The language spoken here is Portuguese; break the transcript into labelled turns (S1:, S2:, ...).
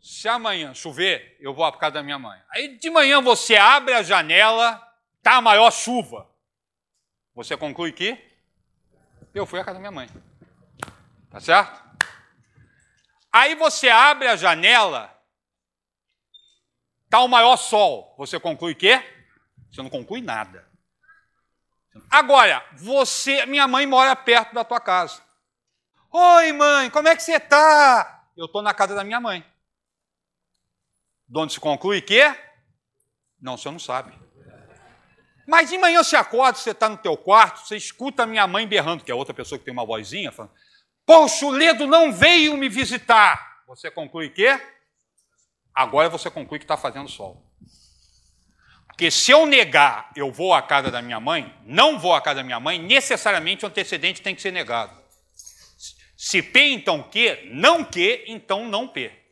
S1: se amanhã chover, eu vou para casa da minha mãe. Aí de manhã você abre a janela, tá a maior chuva. Você conclui que eu fui à casa da minha mãe. Tá certo? Aí você abre a janela, tá o maior sol. Você conclui que você não conclui nada. Agora, você, minha mãe mora perto da tua casa. Oi, mãe, como é que você tá? Eu tô na casa da minha mãe de onde se conclui que? Não, o senhor não sabe. Mas de manhã você acorda, você está no teu quarto, você escuta a minha mãe berrando, que é outra pessoa que tem uma vozinha, falando, Poxa, o Ledo não veio me visitar. Você conclui que? Agora você conclui que está fazendo sol. Porque se eu negar, eu vou à casa da minha mãe, não vou à casa da minha mãe, necessariamente o antecedente tem que ser negado. Se P então Q, não Q, então não P.